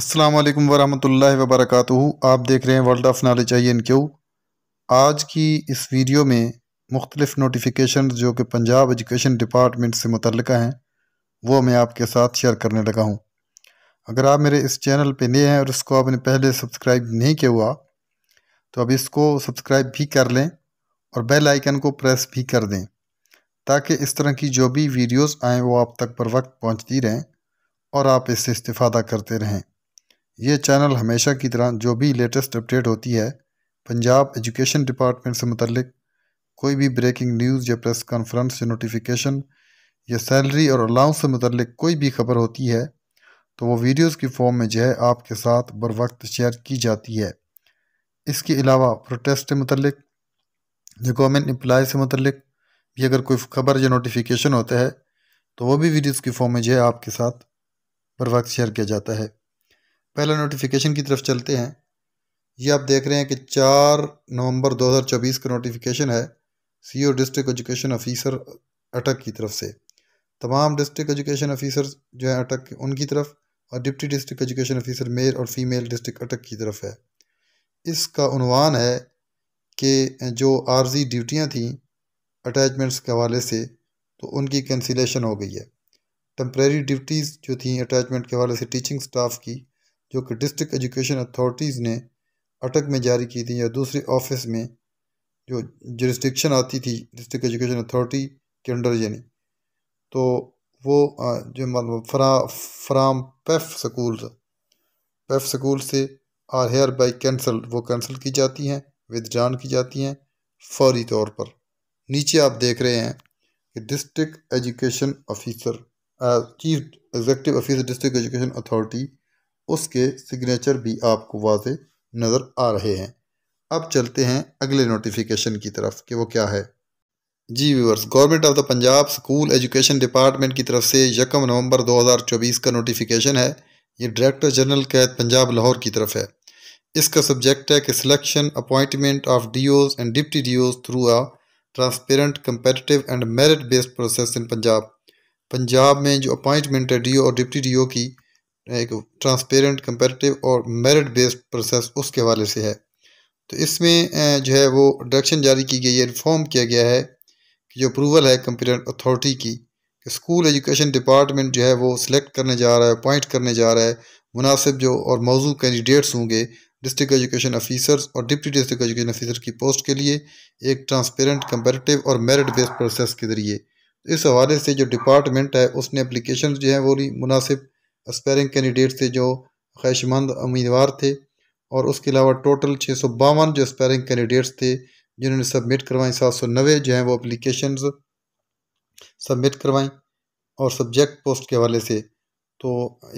अस्सलाम वालेकुम वरहमतुल्लाहि आप देख रहे हैं world of knowledge I N Q आज की इस वीडियो में मुख्तलिफ़ नोटिफिकेशन जो कि पंजाब एजुकेशन डिपार्टमेंट से मुतल हैं वो मैं आपके साथ शेयर करने लगा हूँ अगर आप मेरे इस चैनल पर नए हैं और इसको आपने पहले सब्सक्राइब नहीं किया हुआ तो अब इसको सब्सक्राइब भी कर लें और बेल आइकन को प्रेस भी कर दें ताकि इस तरह की जो भी वीडियोज़ आएँ वो आप तक पर वक्त पहुँचती रहें और आप इससे इस्तीफ़ादा करते रहें ये चैनल हमेशा की तरह जो भी लेटेस्ट अपडेट होती है पंजाब एजुकेशन डिपार्टमेंट से मुतलिक कोई भी ब्रेकिंग न्यूज़ या प्रेस कॉन्फ्रेंस या नोटिफिकेशन या सैलरी और अलाउंस से मुतलिक कोई भी खबर होती है तो वो वीडियोस की फॉर्म में जो है आपके साथ बर वक्त शेयर की जाती है इसके अलावा प्रोटेस्ट से मुतलिक या गवर्नमेंट इम्प्लाई से मुतलिक भी अगर कोई खबर या नोटिफिकेशन होता है तो वो भी वीडियोस की फॉर्म में जो है आपके साथ बर वक्त शेयर किया जाता है पहले नोटिफिकेशन की तरफ चलते हैं ये आप देख रहे हैं कि 4 नवंबर 2024 का नोटिफिकेशन है सीओ डिस्ट्रिक्ट एजुकेशन ऑफिसर अटक की तरफ से तमाम डिस्ट्रिक्ट एजुकेशन ऑफिसर जो हैं अटक उनकी तरफ और deputy district education officer male और फीमेल डिस्ट्रिक्ट अटक की तरफ है इसका उनवान है कि जो आर्जी ड्यूटियाँ थीं अटैचमेंट्स के हवाले से तो उनकी कैंसिलेशन हो गई है टम्प्रेरी ड्यूटीज़ जो थी अटैचमेंट के हवाले से टीचिंग स्टाफ की जो कि डिस्ट्रिक्ट एजुकेशन अथॉरिटीज़ ने अटक में जारी की थी या दूसरे ऑफिस में जो जरिस्टिक्शन आती थी डिस्ट्रिक्ट एजुकेशन अथॉरिटी के अंडर यानी तो वो जो मतलब फ्रा from PEF school PEF school से आर हेयर बाई कैंसल वो कैंसिल की जाती हैं ड्रॉन की जाती हैं फौरी तौर पर नीचे आप देख रहे हैं कि district education officer chief executive officer district education authority उसके सिग्नेचर भी आपको वाज नज़र आ रहे हैं अब चलते हैं अगले नोटिफिकेशन की तरफ कि वो क्या है जी viewers government of the Punjab school education department की तरफ से यकम नवंबर 2024 का नोटिफिकेशन है ये डायरेक्टर जनरल कैद पंजाब लाहौर की तरफ है इसका सब्जेक्ट है कि selection appointment of DEOs and deputy DEOs through a transparent competitive and merit based process in Punjab Punjab में जो अपॉइंटमेंट है डी और डिप्टी डी की एक ट्रांसपेरेंट कंपेरेटिव और मेरिट बेस्ड प्रोसेस उसके हवाले से है तो इसमें जो है वो डायरेक्शन जारी की गई है रिफॉर्म किया गया है कि जो अप्रूवल है कंपिटेंट अथॉरिटी की कि स्कूल एजुकेशन डिपार्टमेंट जो है वो सिलेक्ट करने जा रहा है अपॉइंट करने जा रहा है मुनासिब जो और मौजू कैंडिडेट्स होंगे डिस्ट्रिक्ट एजुकेशन ऑफिसर्स और डिप्टी डिस्ट्रिक्ट एजुकेशन ऑफिसर की पोस्ट के लिए एक ट्रांसपेरेंट कंपेरेटिव और मेरिट बेस्ड प्रोसेस के ज़रिए इस हवाले से जो डिपार्टमेंट है उसने अप्लीकेशन जो है वो मुनासिब एस्पायरिंग कैंडिडेट थे जो ख्वाहिशमंद उम्मीदवार थे और उसके अलावा टोटल छः सौ बावन जो स्पेयरिंग कैंडिडेट्स थे जिन्होंने सबमिट करवाई सात सौ नबे जो हैं वो अप्लीकेशन सबमिट करवाएं और सब्जेक्ट पोस्ट के हवाले से तो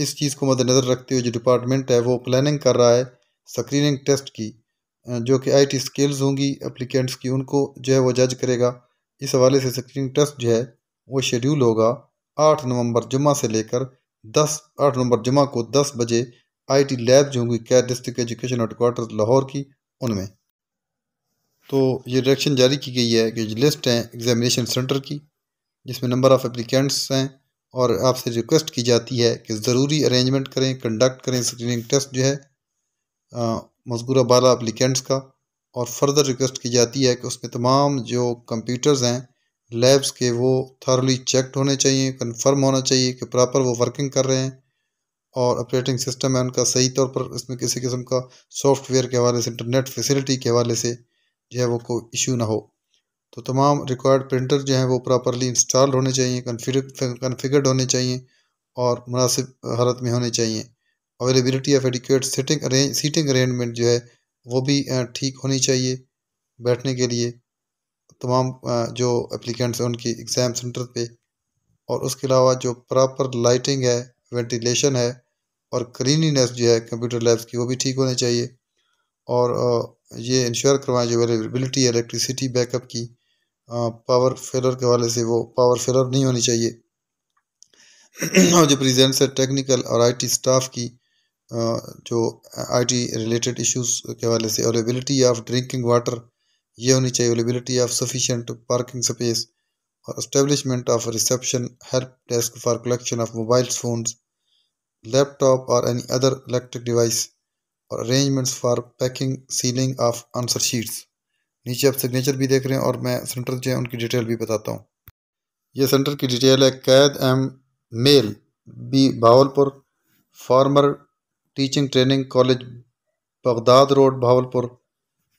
इस चीज़ को मद्देनज़र रखते हुए जो डिपार्टमेंट है वो प्लानिंग कर रहा है स्क्रीनिंग टेस्ट की जो कि आईटी स्किल्स होंगी एप्लीकेंट्स की उनको जो है वो जज करेगा इस हवाले से स्क्रीनिंग टेस्ट जो है वो शेड्यूल होगा आठ नवंबर जुम्मा से लेकर दस आठ नंबर जुमा को दस बजे आईटी लैब जो होंगी कैर डिस्ट्रिक्ट एजुकेशन हेडकोार्टर लाहौर की उनमें तो ये डायरेक्शन जारी की गई है कि लिस्ट हैं एग्जामिनेशन सेंटर की जिसमें नंबर ऑफ़ एप्लीकेंट्स हैं और आपसे रिक्वेस्ट की जाती है कि ज़रूरी अरेंजमेंट करें कंडक्ट करें स्क्रीनिंग टेस्ट जो है मजबूर बाला अप्लीकेंट्स का और फर्दर रिक्वेस्ट की जाती है कि उसमें तमाम जो कंप्यूटर्स हैं लैब्स के वो थर्ली चेकड होने चाहिए कन्फर्म होना चाहिए कि प्रॉपर वो वर्किंग कर रहे हैं और ऑपरेटिंग सिस्टम है उनका सही तौर पर इसमें किसी किस्म का सॉफ्टवेयर के हवाले से इंटरनेट फैसिलिटी के हवाले से जो है वो कोई इशू ना हो तो तमाम रिक्वायर्ड प्रिंटर जो हैं वो प्रॉपरली इंस्टॉल होने चाहिए कन्फिगर्ड होने चाहिए और मुनासिब हालत में होने चाहिए availability of adequate seating arrangement जो है वो भी ठीक होनी चाहिए बैठने के लिए तमाम जो एप्लीकेंट्स हैं उनकी एग्ज़ाम सेंटर पे और उसके अलावा जो प्रॉपर लाइटिंग है वेंटिलेशन है और क्लिनिनेस जो है कंप्यूटर लैब्स की वो भी ठीक होनी चाहिए और ये इंश्योर करवाएं जो अवेलेबिलिटी है इलेक्ट्रिसिटी बैकअप की पावर फेलर के हवाले से वो पावर फेलर नहीं होनी चाहिए और जो प्रेजेंट्स है टेक्निकल और आईटी स्टाफ की जो आईटी रिलेटेड इश्यूज के हवाले से अवेलेबिलिटी ऑफ ड्रिंकिंग वाटर ये होनी चाहिए availability of sufficient parking space और establishment of reception help desk for collection of mobile phone laptop और एनी अदर इलेक्ट्रिक डिवाइस और arrangements for packing sealing of answer sheets नीचे आप signature भी देख रहे हैं और मैं सेंटर जो है उनकी डिटेल भी बताता हूँ ये सेंटर की डिटेल है Quaid M male B Bahawalpur former teaching training college Baghdad road Bahawalpur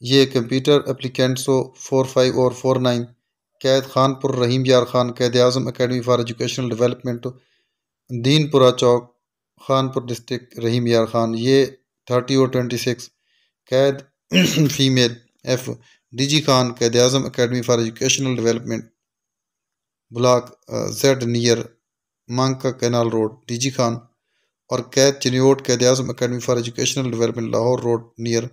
ये कंप्यूटर एप्लीकेंट हो फोर फाइव और four nine Quaid Khanpur Rahim Yar Khan Quaid Azam academy for educational development Deenpura Chowk Khanpur district Rahim Yar Khan ये थर्टी और twenty six Quaid female F DG Khan Quaid Azam academy for educational development block Z near Manka canal road G Khan और कैद चिनियोट कैद Azam academy for educational development Lahore road near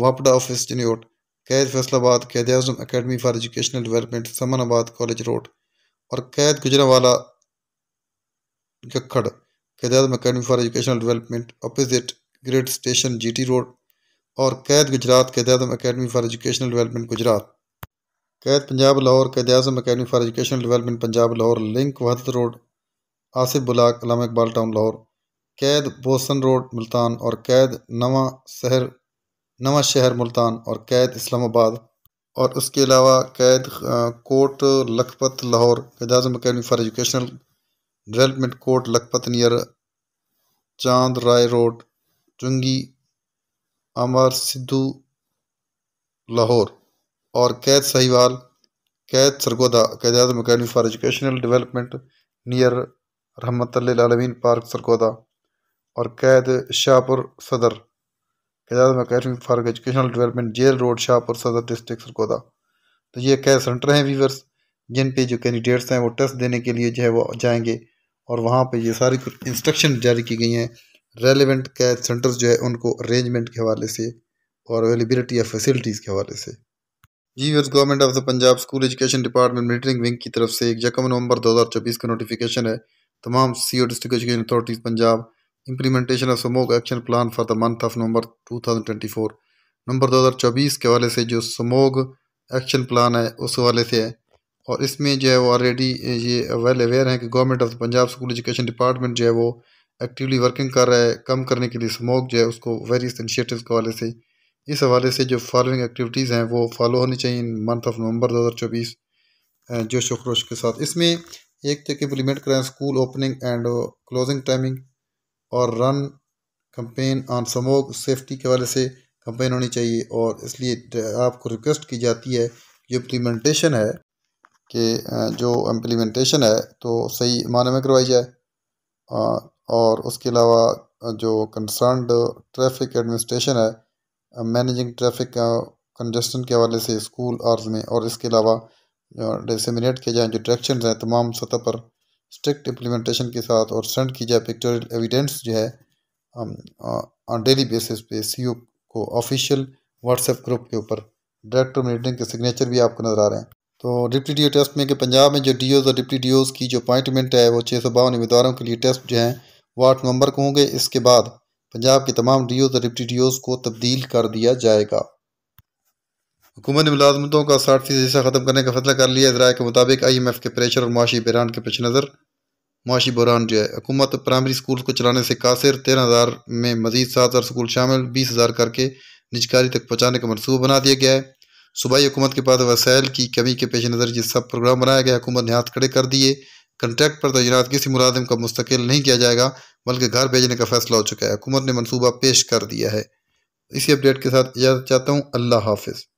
वापडा office institute Quaid Faisalabad Quaid Azam academy for educational development Samanabad college road और Quaid Gujranwala Gakhar Quaid Azam academy for educational development opposite great station GT road और Quaid Gujrat Quaid Azam academy for educational development Gujrat Quaid Punjab Lahore Quaid Azam academy for educational development Punjab Lahore link Wahdat road Asif block Allama Iqbal town Lahore Quaid Bosan road Multan और कैद नवा शहर नवा शहर मुल्तान और कैद इस्लामाबाद और उसके अलावा Quaid Kot Lakhpat Lahore Ejaz academy for educational development Kot Lakhpat near Chand Rai road चुंगी अमर सिद्धू लाहौर और कैद Sahiwal Quaid Sargodha Quaid Azam academy for educational development near Rehmat Alameen park Sargodha और कैद शाहपुर सदर खजात academy for educational development jail road Shahpur Saddar district सरकोदा तो ये कैद सेंटर हैं वीवर्स जिन पे जो कैंडिडेट्स हैं वो टेस्ट देने के लिए जो है वो जाएंगे और वहाँ पे ये सारी कुछ इंस्ट्रक्शन जारी की गई हैं रेलिवेंट कैद सेंटर्स जो है उनको अरेंजमेंट के हवाले से और अवेलेबिलिटी ऑफ फैसिलिटीज़ के हवाले से जी viewers government of the Punjab school education department monitoring wing की तरफ से एक जकम नवंबर चौबीस का नोटिफिकेशन है तमाम C O district education authorities Punjab implementation of smoke action plan for the month of November 2024 number 2024 के वाले से जो स्मोक एक्शन प्लान है उस हवाले से है और इसमें जो है वो ऑलरेडी ये वेल अवेयर हैं कि government of Punjab school education department जो है वो एक्टिवली वर्किंग कर रहा है कम करने के लिए स्मोक जो है उसको वेरियस इनिशियटिव के हवाले से इस हवाले से जो फॉलोइंग एक्टिविटीज़ हैं वो फॉलो होनी चाहिए इन मंथ ऑफ नवंबर 2024 जो शुक्रोश के साथ इसमें एक तक इम्प्लीमेंट कराएँ school opening and closing timing और run campaign on smog safety के वाले से कंपेन होनी चाहिए और इसलिए आपको रिक्वेस्ट की जाती है जो इम्प्लीमेंटेशन है कि जो इम्प्लीमेंटेशन है तो सही माने में करवाई जाए और उसके अलावा जो कंसर्नड ट्रैफिक एडमिनिस्ट्रेशन है मैनेजिंग ट्रैफिक कंजस्टन के हवाले से स्कूल आर्स में और इसके अलावा डिसमिनेट किए जाएँ जो डायरेक्शन हैं तमाम सतह पर स्ट्रिक्ट इम्प्लीमेंटेशन के साथ और सेंड की जाए पिक्टोरियल एविडेंस जो है ऑन डेली बेसिस पे सीईओ को ऑफिशियल व्हाट्सएप ग्रुप के ऊपर डायरेक्टर मीटिंग के सिग्नेचर भी आपको नजर आ रहे हैं तो डिप्टी डी टेस्ट में कि पंजाब में जो डी और डिप्टी डी की जो अपॉइंटमेंट है वो छः सौ बावन उम्मीदवारों के लिए टेस्ट जो है वो आठ नवंबर को होंगे इसके बाद पंजाब के तमाम डी और डिप्टी डी को तब्दील कर दिया जाएगा हुकूमत ने मुलाजमतों का साठ फीसद हिस्सा ख़त्म करने का फैसला कर लिया इसराय के मुताबिक आई एम एफ के प्रेशर और माशी बहरान के पेश नज़र मुआशी बहरान जो है हुकूमत प्रायमरी स्कूल को चलाने से कासिर तेरह हज़ार में मजीद सात हज़ार स्कूल शामिल बीस हज़ार करके निजकारी तक पहुँचाने का मनसूबा बना दिया गया है सूबाई हुकूमत के पास वसाइल की कमी के पेश नज़र ये सब प्रोग्राम बनाया गया हुकूमत ने हाथ खड़े कर दिए कंट्रैक्ट पर तैनात किसी मुलाजिम का मुस्तकिल नहीं किया जाएगा बल्कि घर भेजने का फैसला हो चुका है हुकूमत ने मनसूबा पेश कर दिया है इसी अपडेट के साथ इजाज़त चाहता हूँ अल्लाह हाफिज़